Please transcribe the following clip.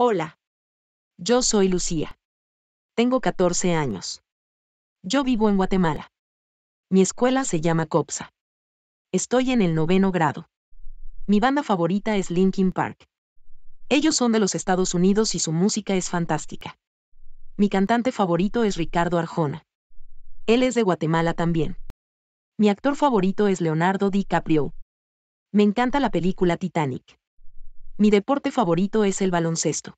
Hola. Yo soy Lucía. Tengo 14 años. Yo vivo en Guatemala. Mi escuela se llama COPSA. Estoy en el noveno grado. Mi banda favorita es Linkin Park. Ellos son de los Estados Unidos y su música es fantástica. Mi cantante favorito es Ricardo Arjona. Él es de Guatemala también. Mi actor favorito es Leonardo DiCaprio. Me encanta la película Titanic. Mi deporte favorito es el baloncesto.